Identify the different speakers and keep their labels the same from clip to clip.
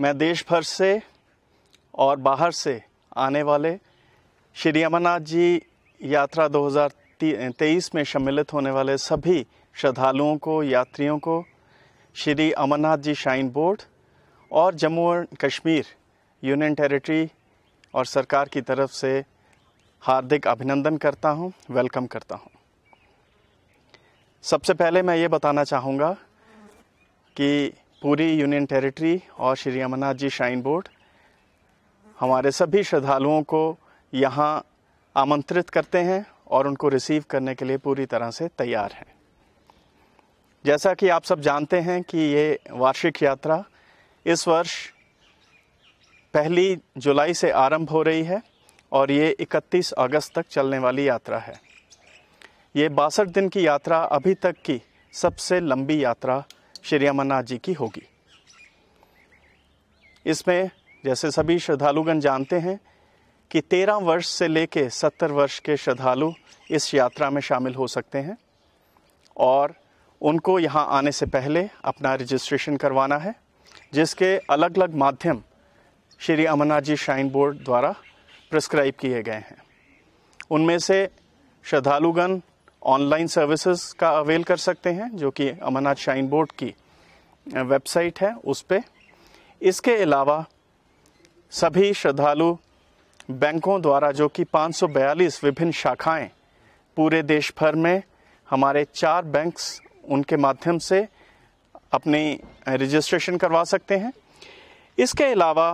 Speaker 1: मैं देश भर से और बाहर से आने वाले श्री अमरनाथ जी यात्रा 2023 में सम्मिलित होने वाले सभी श्रद्धालुओं को यात्रियों को श्री अमरनाथ जी श्राइन बोर्ड और Jammu and Kashmir union territory और सरकार की तरफ से हार्दिक अभिनंदन करता हूं, वेलकम करता हूं। सबसे पहले मैं ये बताना चाहूँगा कि पूरी यूनियन टेरिटरी और श्री अमरनाथ जी श्राइन बोर्ड हमारे सभी श्रद्धालुओं को यहाँ आमंत्रित करते हैं और उनको रिसीव करने के लिए पूरी तरह से तैयार हैं जैसा कि आप सब जानते हैं कि ये वार्षिक यात्रा इस वर्ष पहली जुलाई से आरंभ हो रही है और ये 31 अगस्त तक चलने वाली यात्रा है ये बासठ दिन की यात्रा अभी तक की सबसे लंबी यात्रा श्री अमरनाथ जी की होगी इसमें जैसे सभी श्रद्धालुगण जानते हैं कि तेरह वर्ष से लेके सत्तर वर्ष के श्रद्धालु इस यात्रा में शामिल हो सकते हैं और उनको यहाँ आने से पहले अपना रजिस्ट्रेशन करवाना है जिसके अलग अलग माध्यम श्री अमरनाथ जी श्राइन बोर्ड द्वारा प्रिस्क्राइब किए गए हैं उनमें से श्रद्धालुगण ऑनलाइन सर्विसेज का अवेल कर सकते हैं जो कि अमरनाथ श्राइन बोर्ड की वेबसाइट है उस पर इसके अलावा सभी श्रद्धालु बैंकों द्वारा जो कि 542 विभिन्न शाखाएं पूरे देश भर में हमारे चार बैंक्स उनके माध्यम से अपनी रजिस्ट्रेशन करवा सकते हैं इसके अलावा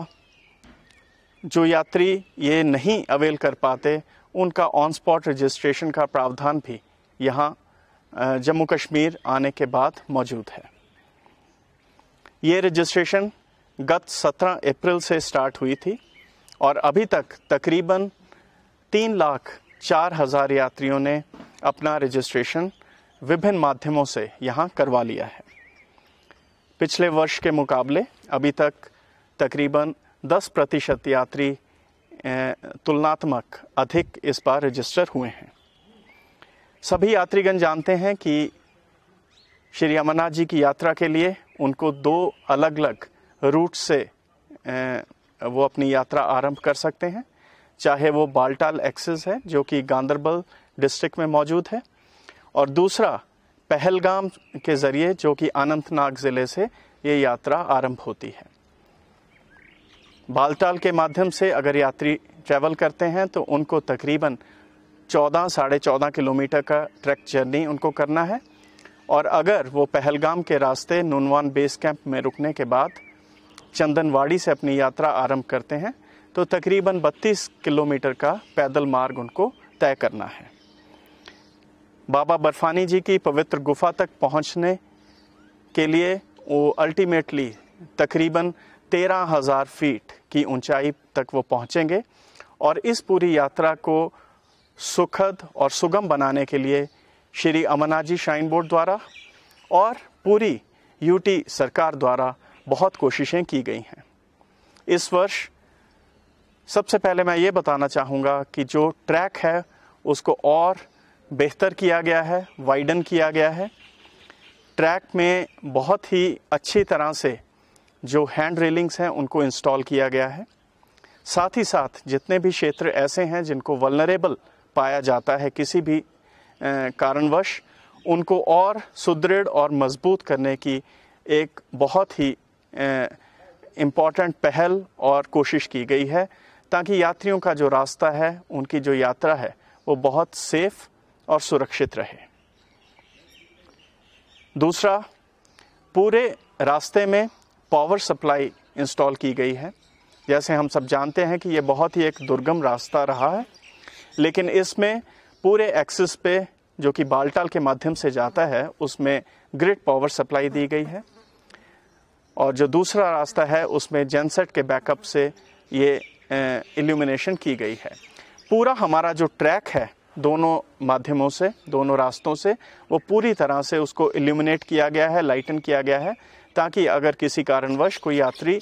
Speaker 1: जो यात्री ये नहीं अवेल कर पाते उनका ऑन स्पॉट रजिस्ट्रेशन का प्रावधान भी यहाँ जम्मू कश्मीर आने के बाद मौजूद है ये रजिस्ट्रेशन गत 17 अप्रैल से स्टार्ट हुई थी और अभी तक तकरीबन तीन लाख चार हज़ार यात्रियों ने अपना रजिस्ट्रेशन विभिन्न माध्यमों से यहाँ करवा लिया है पिछले वर्ष के मुकाबले अभी तक तकरीबन 10 प्रतिशत यात्री तुलनात्मक अधिक इस बार रजिस्टर हुए हैं सभी यात्रीगण जानते हैं कि श्री अमरनाथ जी की यात्रा के लिए उनको दो अलग अलग रूट से वो अपनी यात्रा आरंभ कर सकते हैं चाहे वो बालटाल एक्सेस है जो कि गांधरबल डिस्ट्रिक्ट में मौजूद है और दूसरा पहलगाम के ज़रिए जो कि अनंतनाग ज़िले से ये यात्रा आरंभ होती है बालटाल के माध्यम से अगर यात्री ट्रैवल करते हैं तो उनको तकरीबन चौदह साढ़े चौदह किलोमीटर का ट्रैक जर्नी उनको करना है और अगर वो पहलगाम के रास्ते नुनवान बेस कैंप में रुकने के बाद चंदनवाड़ी से अपनी यात्रा आरंभ करते हैं तो तकरीबन 32 किलोमीटर का पैदल मार्ग उनको तय करना है बाबा बर्फानी जी की पवित्र गुफा तक पहुंचने के लिए वो अल्टीमेटली तकरीबन तेरह हज़ार फीट की ऊंचाई तक वो पहुंचेंगे और इस पूरी यात्रा को सुखद और सुगम बनाने के लिए श्री अमरनाथ जी श्राइन बोर्ड द्वारा और पूरी यूटी सरकार द्वारा बहुत कोशिशें की गई हैं इस वर्ष सबसे पहले मैं ये बताना चाहूँगा कि जो ट्रैक है उसको और बेहतर किया गया है वाइडन किया गया है ट्रैक में बहुत ही अच्छी तरह से जो हैंड रेलिंग्स हैं उनको इंस्टॉल किया गया है साथ ही साथ जितने भी क्षेत्र ऐसे हैं जिनको वलनरेबल पाया जाता है किसी भी कारणवश उनको और सुदृढ़ और मजबूत करने की एक बहुत ही इम्पॉर्टेंट पहल और कोशिश की गई है ताकि यात्रियों का जो रास्ता है उनकी जो यात्रा है वो बहुत सेफ और सुरक्षित रहे दूसरा पूरे रास्ते में पावर सप्लाई इंस्टॉल की गई है जैसे हम सब जानते हैं कि ये बहुत ही एक दुर्गम रास्ता रहा है लेकिन इसमें पूरे एक्सिस पे जो कि बालटाल के माध्यम से जाता है उसमें ग्रिड पावर सप्लाई दी गई है और जो दूसरा रास्ता है उसमें जेनसेट के बैकअप से ये इल्यूमिनेशन की गई है पूरा हमारा जो ट्रैक है दोनों माध्यमों से दोनों रास्तों से वो पूरी तरह से उसको इल्यूमिनेट किया गया है लाइटन किया गया है ताकि अगर किसी कारणवश कोई यात्री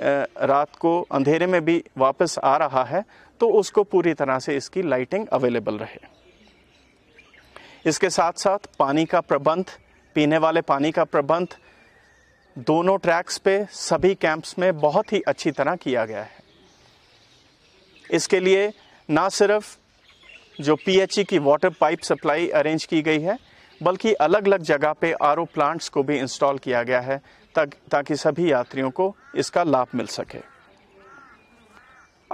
Speaker 1: रात को अंधेरे में भी वापस आ रहा है तो उसको पूरी तरह से इसकी लाइटिंग अवेलेबल रहे इसके साथ साथ पानी का प्रबंध पीने वाले पानी का प्रबंध दोनों ट्रैक्स पे सभी कैंप्स में बहुत ही अच्छी तरह किया गया है इसके लिए ना सिर्फ जो पीएचई की वाटर पाइप सप्लाई अरेंज की गई है बल्कि अलग अलग जगह पे आर प्लांट्स को भी इंस्टॉल किया गया है ताकि सभी यात्रियों को इसका लाभ मिल सके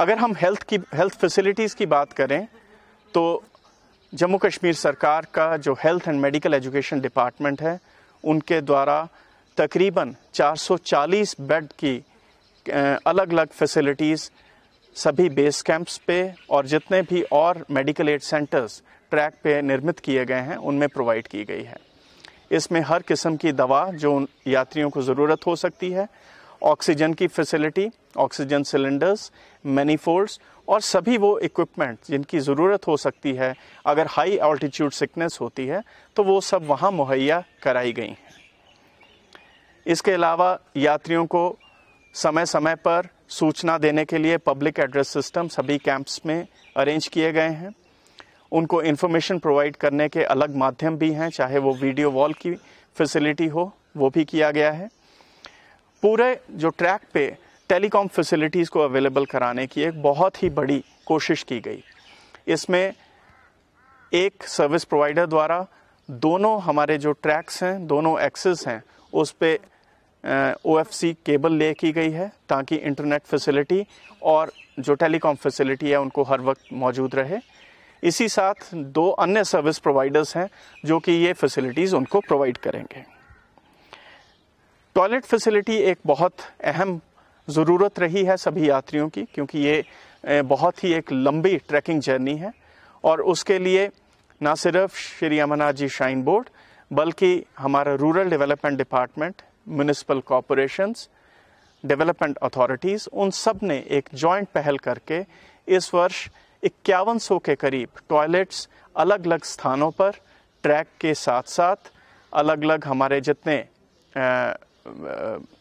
Speaker 1: अगर हम हेल्थ की हेल्थ फैसिलिटीज़ की बात करें तो जम्मू कश्मीर सरकार का जो health and medical education department है उनके द्वारा तकरीबन 440 बेड की अलग अलग फैसिलिटीज़ सभी बेस कैंप्स पे और जितने भी और मेडिकल एड सेंटर्स ट्रैक पे निर्मित किए गए हैं उनमें प्रोवाइड की गई है इसमें हर किस्म की दवा जो यात्रियों को ज़रूरत हो सकती है ऑक्सीजन की फैसिलिटी ऑक्सीजन सिलेंडर्स मैनीफोल्ड्स और सभी वो इक्विपमेंट जिनकी ज़रूरत हो सकती है अगर हाई ऑल्टीट्यूड सिकनेस होती है तो वो सब वहाँ मुहैया कराई गई हैं इसके अलावा यात्रियों को समय समय पर सूचना देने के लिए पब्लिक एड्रेस सिस्टम सभी कैंप्स में अरेंज किए गए हैं उनको इन्फॉर्मेशन प्रोवाइड करने के अलग माध्यम भी हैं चाहे वो वीडियो वॉल की फैसिलिटी हो वो भी किया गया है पूरे जो ट्रैक पे टेलीकॉम फैसिलिटीज़ को अवेलेबल कराने की एक बहुत ही बड़ी कोशिश की गई इसमें एक सर्विस प्रोवाइडर द्वारा दोनों हमारे जो ट्रैक्स हैं दोनों एक्सेस हैं उस पर ओ एफ सी केबल ले की गई है ताकि इंटरनेट फैसिलिटी और जो टेलीकॉम फैसिलिटी है उनको हर वक्त मौजूद रहे इसी साथ दो अन्य सर्विस प्रोवाइडर्स हैं जो कि ये फैसिलिटीज़ उनको प्रोवाइड करेंगे टॉयलेट फैसिलिटी एक बहुत अहम ज़रूरत रही है सभी यात्रियों की क्योंकि ये बहुत ही एक लंबी ट्रैकिंग जर्नी है और उसके लिए ना सिर्फ श्री अमरनाथ जी श्राइन बोर्ड बल्कि हमारा rural development department municipal corporations development authorities उन सब ने एक जॉइंट पहल करके इस वर्ष इक्यावन सौ के करीब टॉयलेट्स अलग अलग स्थानों पर ट्रैक के साथ साथ अलग अलग हमारे जितने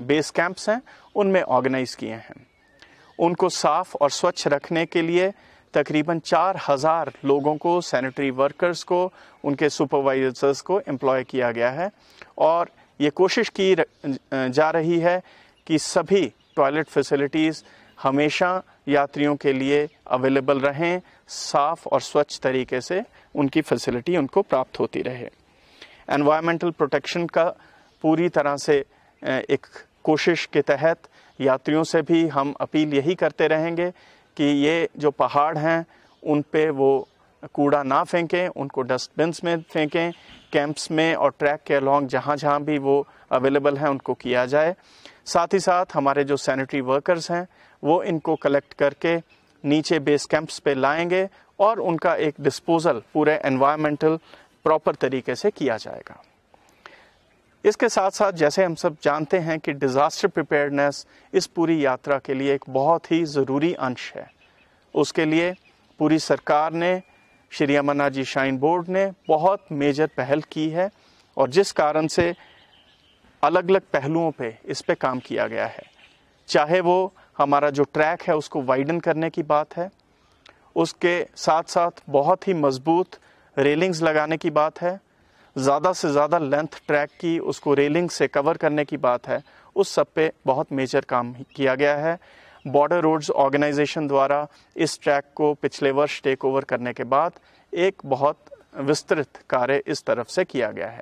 Speaker 1: बेस कैंप्स हैं उनमें ऑर्गेनाइज किए हैं उनको साफ और स्वच्छ रखने के लिए तकरीबन चार हज़ार लोगों को सैनिटरी वर्कर्स को उनके सुपरवाइजर्स को एम्प्लॉय किया गया है और ये कोशिश की जा रही है कि सभी टॉयलेट फैसिलिटीज़ हमेशा यात्रियों के लिए अवेलेबल रहें साफ और स्वच्छ तरीके से उनकी फैसिलिटी उनको प्राप्त होती रहे एनवायरमेंटल प्रोटेक्शन का पूरी तरह से एक कोशिश के तहत यात्रियों से भी हम अपील यही करते रहेंगे कि ये जो पहाड़ हैं उन पे वो कूड़ा ना फेंकें उनको डस्टबिन्स में फेंकें कैंप्स में और ट्रैक के अलॉन्ग जहाँ जहाँ भी वो अवेलेबल हैं उनको किया जाए साथ ही साथ हमारे जो सैनिटरी वर्कर्स हैं वो इनको कलेक्ट करके नीचे बेस कैंप्स पे लाएंगे और उनका एक डिस्पोजल पूरे एनवायरमेंटल प्रॉपर तरीके से किया जाएगा इसके साथ साथ जैसे हम सब जानते हैं कि डिज़ास्टर प्रिपेयरनेस इस पूरी यात्रा के लिए एक बहुत ही ज़रूरी अंश है उसके लिए पूरी सरकार ने श्री अमरनाथ जी श्राइन बोर्ड ने बहुत मेजर पहल की है और जिस कारण से अलग अलग पहलुओं पे इस पे काम किया गया है चाहे वो हमारा जो ट्रैक है उसको वाइडन करने की बात है उसके साथ साथ बहुत ही मजबूत रेलिंग्स लगाने की बात है ज़्यादा से ज़्यादा लेंथ ट्रैक की उसको रेलिंग से कवर करने की बात है उस सब पे बहुत मेजर काम किया गया है बॉर्डर रोड्स ऑर्गेनाइजेशन द्वारा इस ट्रैक को पिछले वर्ष टेक ओवर करने के बाद एक बहुत विस्तृत कार्य इस तरफ से किया गया है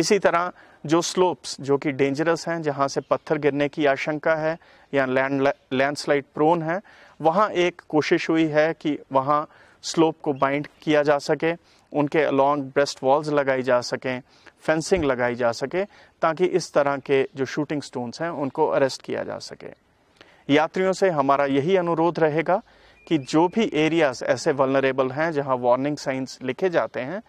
Speaker 1: इसी तरह जो स्लोप्स जो कि डेंजरस हैं जहां से पत्थर गिरने की आशंका है या लैंड लैंडस्लाइड प्रोन है वहां एक कोशिश हुई है कि वहां स्लोप को बाइंड किया जा सके उनके अलॉन्ग ब्रेस्ट वॉल्स लगाई जा सकें फेंसिंग लगाई जा सके ताकि इस तरह के जो शूटिंग स्टोन्स हैं उनको अरेस्ट किया जा सके यात्रियों से हमारा यही अनुरोध रहेगा कि जो भी एरियाज ऐसे वलनरेबल हैं जहां वार्निंग साइंस लिखे जाते हैं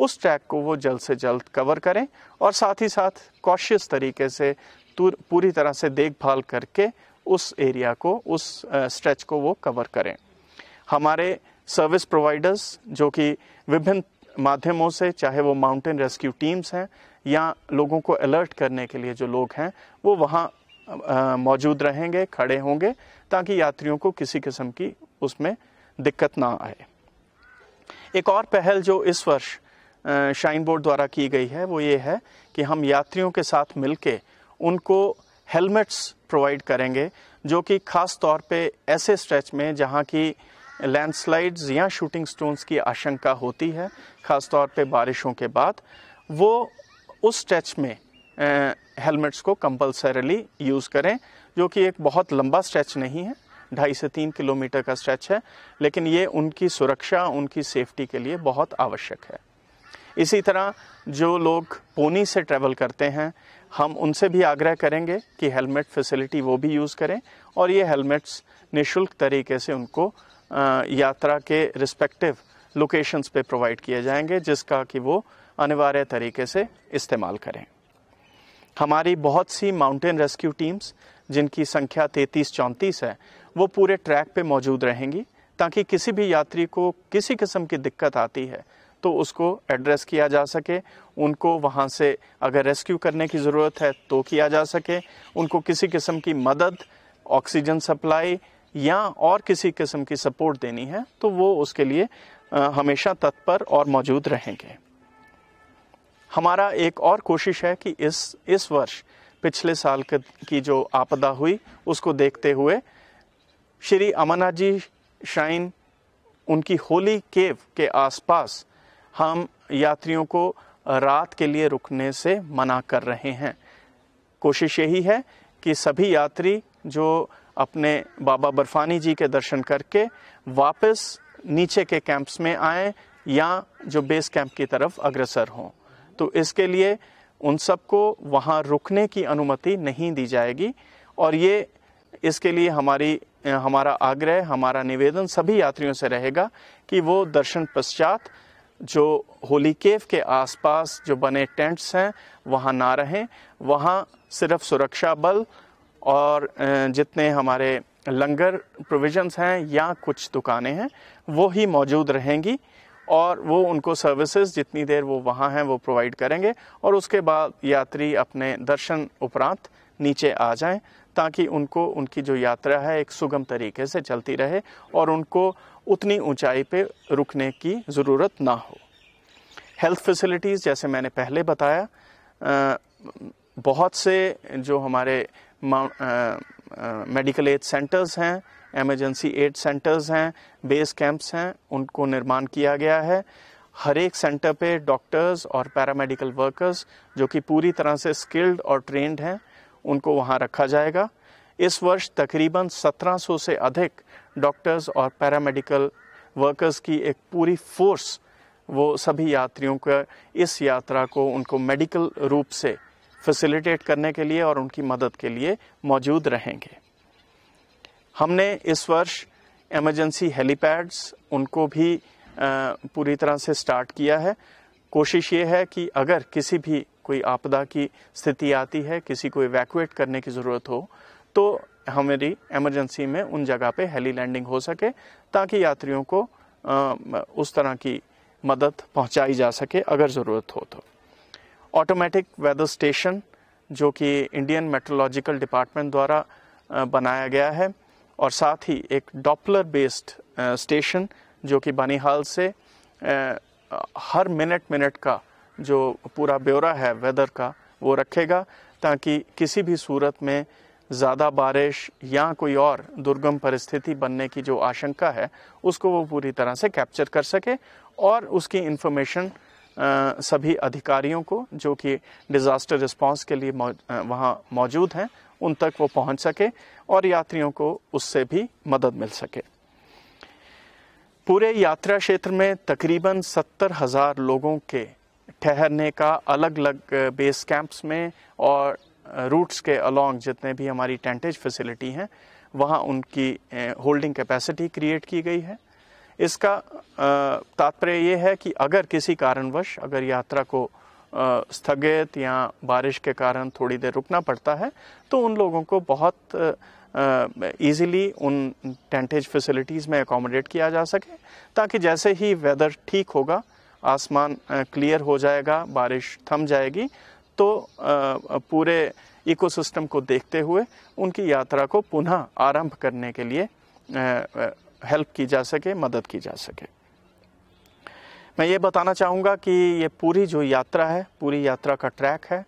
Speaker 1: उस ट्रैक को वो जल्द से जल्द कवर करें और साथ ही साथ कॉशियस तरीके से पूरी तरह से देखभाल करके उस एरिया को उस स्ट्रेच को वो कवर करें हमारे सर्विस प्रोवाइडर्स जो कि विभिन्न माध्यमों से चाहे वो माउंटेन रेस्क्यू टीम्स हैं या लोगों को अलर्ट करने के लिए जो लोग हैं वो वहाँ मौजूद रहेंगे खड़े होंगे ताकि यात्रियों को किसी किस्म की उसमें दिक्कत ना आए एक और पहल जो इस वर्ष शाइन बोर्ड द्वारा की गई है वो ये है कि हम यात्रियों के साथ मिलके उनको हेलमेट्स प्रोवाइड करेंगे जो कि ख़ास तौर पे ऐसे स्ट्रेच में जहाँ की लैंडस्लाइड्स या शूटिंग स्टोन्स की आशंका होती है ख़ास तौर पे बारिशों के बाद वो उस स्ट्रेच में हेलमेट्स को कंपलसरली यूज़ करें जो कि एक बहुत लंबा स्ट्रेच नहीं है ढाई से तीन किलोमीटर का स्ट्रेच है लेकिन ये उनकी सुरक्षा उनकी सेफ्टी के लिए बहुत आवश्यक है इसी तरह जो लोग पोनी से ट्रैवल करते हैं हम उनसे भी आग्रह करेंगे कि हेलमेट फैसिलिटी वो भी यूज़ करें और ये हेलमेट्स निशुल्क तरीके से उनको यात्रा के रिस्पेक्टिव लोकेशंस पे प्रोवाइड किए जाएंगे जिसका कि वो अनिवार्य तरीके से इस्तेमाल करें हमारी बहुत सी माउंटेन रेस्क्यू टीम्स जिनकी संख्या तैतीस चौंतीस है वो पूरे ट्रैक पे मौजूद रहेंगी ताकि किसी भी यात्री को किसी किस्म की दिक्कत आती है तो उसको एड्रेस किया जा सके उनको वहाँ से अगर रेस्क्यू करने की ज़रूरत है तो किया जा सके उनको किसी किस्म की मदद ऑक्सीजन सप्लाई या और किसी किस्म की सपोर्ट देनी है तो वो उसके लिए हमेशा तत्पर और मौजूद रहेंगे हमारा एक और कोशिश है कि इस इस वर्ष पिछले साल की जो आपदा हुई उसको देखते हुए श्री अमरनाथ जी श्राइन उनकी होली केव के आसपास हम यात्रियों को रात के लिए रुकने से मना कर रहे हैं कोशिश यही है कि सभी यात्री जो अपने बाबा बर्फानी जी के दर्शन करके वापस नीचे के कैंप्स में आए या जो बेस कैंप की तरफ अग्रसर हों तो इसके लिए उन सबको वहाँ रुकने की अनुमति नहीं दी जाएगी और ये इसके लिए हमारी हमारा आग्रह हमारा निवेदन सभी यात्रियों से रहेगा कि वो दर्शन पश्चात जो होली केव के आसपास जो बने टेंट्स हैं वहाँ ना रहें वहाँ सिर्फ सुरक्षा बल और जितने हमारे लंगर प्रोविजंस हैं या कुछ दुकानें हैं वो ही मौजूद रहेंगी और वो उनको सर्विसेज जितनी देर वो वहाँ हैं वो प्रोवाइड करेंगे और उसके बाद यात्री अपने दर्शन उपरांत नीचे आ जाएं ताकि उनको उनकी जो यात्रा है एक सुगम तरीके से चलती रहे और उनको उतनी ऊंचाई पे रुकने की ज़रूरत ना हो हेल्थ फैसिलिटीज़ जैसे मैंने पहले बताया बहुत से जो हमारे मेडिकल एड सेंटर्स हैं एमरजेंसी एड सेंटर्स हैं बेस कैंप्स हैं उनको निर्माण किया गया है हर एक सेंटर पे डॉक्टर्स और पैरामेडिकल वर्कर्स जो कि पूरी तरह से स्किल्ड और ट्रेंड हैं उनको वहाँ रखा जाएगा इस वर्ष तकरीबन 1700 से अधिक डॉक्टर्स और पैरामेडिकल वर्कर्स की एक पूरी फोर्स वो सभी यात्रियों का इस यात्रा को उनको मेडिकल रूप से फैसिलिटेट करने के लिए और उनकी मदद के लिए मौजूद रहेंगे हमने इस वर्ष एमरजेंसी हेलीपैड्स उनको भी पूरी तरह से स्टार्ट किया है कोशिश ये है कि अगर किसी भी कोई आपदा की स्थिति आती है किसी को इवैक्यूएट करने की ज़रूरत हो तो हमारी एमरजेंसी में उन जगह पे हेली लैंडिंग हो सके ताकि यात्रियों को उस तरह की मदद पहुंचाई जा सके अगर ज़रूरत हो तो ऑटोमेटिक वेदर स्टेशन जो कि इंडियन मेट्रोलॉजिकल डिपार्टमेंट द्वारा बनाया गया है और साथ ही एक डॉपलर बेस्ड स्टेशन जो कि बनिहाल से हर मिनट मिनट का जो पूरा ब्यौरा है वेदर का वो रखेगा ताकि किसी भी सूरत में ज़्यादा बारिश या कोई और दुर्गम परिस्थिति बनने की जो आशंका है उसको वो पूरी तरह से कैप्चर कर सके और उसकी इन्फॉर्मेशन सभी अधिकारियों को जो कि डिज़ास्टर रिस्पांस के लिए आ, वहाँ मौजूद हैं उन तक वो पहुँच सके और यात्रियों को उससे भी मदद मिल सके पूरे यात्रा क्षेत्र में तकरीबन सत्तर हज़ार लोगों के ठहरने का अलग अलग बेस कैंप्स में और रूट्स के अलॉन्ग जितने भी हमारी टेंटेज फैसिलिटी हैं वहाँ उनकी होल्डिंग कैपेसिटी क्रिएट की गई है इसका तात्पर्य ये है कि अगर किसी कारणवश अगर यात्रा को स्थगित या बारिश के कारण थोड़ी देर रुकना पड़ता है तो उन लोगों को बहुत ईजीली उन टेंटेज फैसिलिटीज़ में एकोमोडेट किया जा सके ताकि जैसे ही वेदर ठीक होगा आसमान क्लियर हो जाएगा बारिश थम जाएगी तो पूरे इकोसिस्टम को देखते हुए उनकी यात्रा को पुनः आरंभ करने के लिए हेल्प की जा सके मदद की जा सके मैं ये बताना चाहूँगा कि ये पूरी जो यात्रा है पूरी यात्रा का ट्रैक है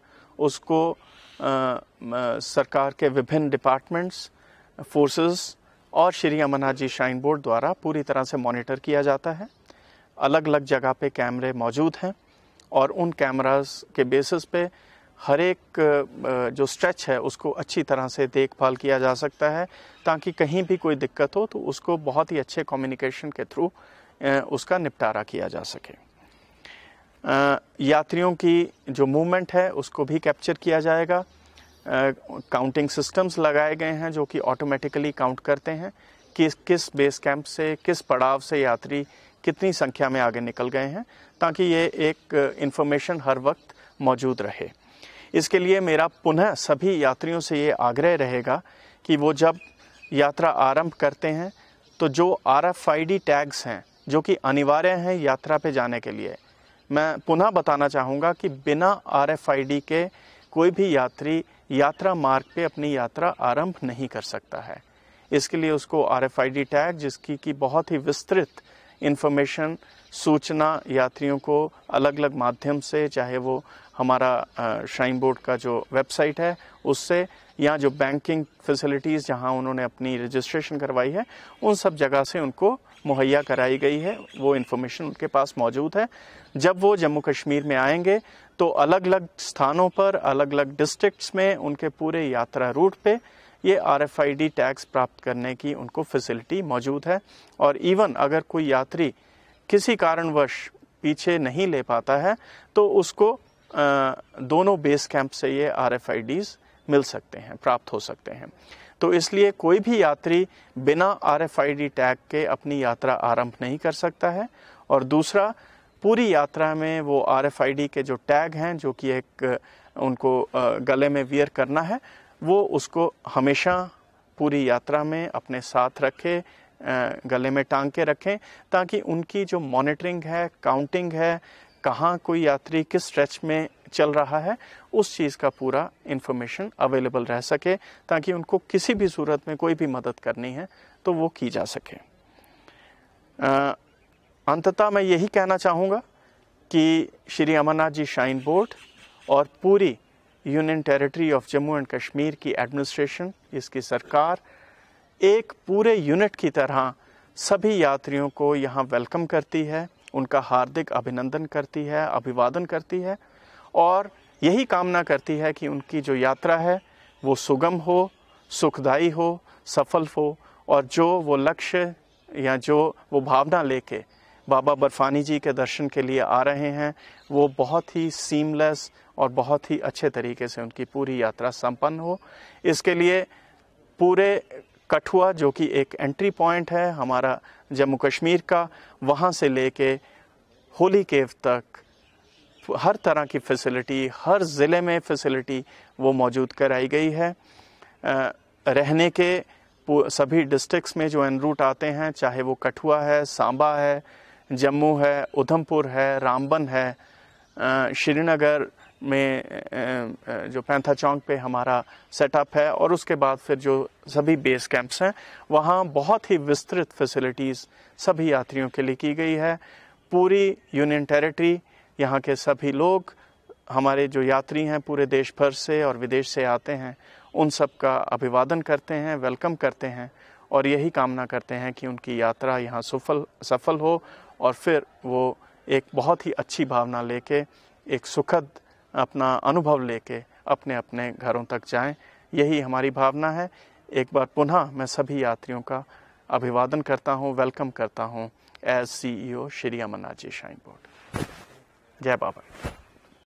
Speaker 1: उसको आ, सरकार के विभिन्न डिपार्टमेंट्स फोर्सेस और श्री अमरनाथ जी श्राइन बोर्ड द्वारा पूरी तरह से मॉनिटर किया जाता है अलग अलग जगह पे कैमरे मौजूद हैं और उन कैमरास के बेसिस पे हर एक जो स्ट्रेच है उसको अच्छी तरह से देखभाल किया जा सकता है ताकि कहीं भी कोई दिक्कत हो तो उसको बहुत ही अच्छे कम्युनिकेशन के थ्रू उसका निपटारा किया जा सके यात्रियों की जो मूवमेंट है उसको भी कैप्चर किया जाएगा काउंटिंग सिस्टम्स लगाए गए हैं जो कि ऑटोमेटिकली काउंट करते हैं कि किस बेस कैंप से किस पड़ाव से यात्री कितनी संख्या में आगे निकल गए हैं ताकि ये एक इन्फॉर्मेशन हर वक्त मौजूद रहे इसके लिए मेरा पुनः सभी यात्रियों से ये आग्रह रहेगा कि वो जब यात्रा आरंभ करते हैं तो जो आर एफ टैग्स हैं जो कि अनिवार्य हैं यात्रा पे जाने के लिए मैं पुनः बताना चाहूँगा कि बिना आर एफ के कोई भी यात्री यात्रा मार्ग पे अपनी यात्रा आरंभ नहीं कर सकता है इसके लिए उसको आर एफ टैग जिसकी कि बहुत ही विस्तृत इन्फॉर्मेशन सूचना यात्रियों को अलग अलग माध्यम से चाहे वो हमारा श्राइन बोर्ड का जो वेबसाइट है उससे या जो बैंकिंग फैसिलिटीज़ जहां उन्होंने अपनी रजिस्ट्रेशन करवाई है उन सब जगह से उनको मुहैया कराई गई है वो इन्फॉर्मेशन उनके पास मौजूद है जब वो जम्मू कश्मीर में आएंगे तो अलग अलग स्थानों पर अलग अलग डिस्ट्रिक्ट्स में उनके पूरे यात्रा रूट पे ये R F I D tags प्राप्त करने की उनको फैसिलिटी मौजूद है और इवन अगर कोई यात्री किसी कारणवश पीछे नहीं ले पाता है तो उसको दोनों बेस कैंप से ये आर एफ आई मिल सकते हैं प्राप्त हो सकते हैं तो इसलिए कोई भी यात्री बिना R F I D tag के अपनी यात्रा आरंभ नहीं कर सकता है और दूसरा पूरी यात्रा में वो आर एफ आई डी के जो टैग हैं जो कि एक उनको गले में वियर करना है वो उसको हमेशा पूरी यात्रा में अपने साथ रखे गले में टांग के रखें ताकि उनकी जो मॉनिटरिंग है काउंटिंग है कहाँ कोई यात्री किस स्ट्रेच में चल रहा है उस चीज़ का पूरा इन्फॉर्मेशन अवेलेबल रह सके ताकि उनको किसी भी सूरत में कोई भी मदद करनी है तो वो की जा सके अंततः मैं यही कहना चाहूँगा कि श्री अमरनाथ जी श्राइन बोर्ड और पूरी union territory of Jammu and Kashmir की एडमिनिस्ट्रेशन इसकी सरकार एक पूरे यूनिट की तरह सभी यात्रियों को यहाँ वेलकम करती है उनका हार्दिक अभिनंदन करती है अभिवादन करती है और यही कामना करती है कि उनकी जो यात्रा है वो सुगम हो सुखदाई हो सफल हो और जो वो लक्ष्य या जो वो भावना लेके बाबा बर्फानी जी के दर्शन के लिए आ रहे हैं वो बहुत ही सीमलेस और बहुत ही अच्छे तरीके से उनकी पूरी यात्रा संपन्न हो इसके लिए पूरे कठुआ जो कि एक एंट्री पॉइंट है हमारा जम्मू कश्मीर का वहाँ से लेके होली केव तक हर तरह की फैसिलिटी हर ज़िले में फैसिलिटी वो मौजूद कराई गई है रहने के सभी डिस्ट्रिक्ट्स में जो एन रूट आते हैं चाहे वो कठुआ है सांबा है जम्मू है उधमपुर है रामबन है श्रीनगर में जो पैंथा चौक पे हमारा सेटअप है और उसके बाद फिर जो सभी बेस कैंप्स हैं वहाँ बहुत ही विस्तृत फैसिलिटीज़ सभी यात्रियों के लिए की गई है पूरी यूनियन टेरिटरी यहाँ के सभी लोग हमारे जो यात्री हैं पूरे देश भर से और विदेश से आते हैं उन सब का अभिवादन करते हैं वेलकम करते हैं और यही कामना करते हैं कि उनकी यात्रा यहाँ सफल सफल हो और फिर वो एक बहुत ही अच्छी भावना लेके एक सुखद अपना अनुभव लेके अपने अपने घरों तक जाएं यही हमारी भावना है एक बार पुनः मैं सभी यात्रियों का अभिवादन करता हूं वेलकम करता हूं as CEO Shri Amarnath ji shrine board जय बाबा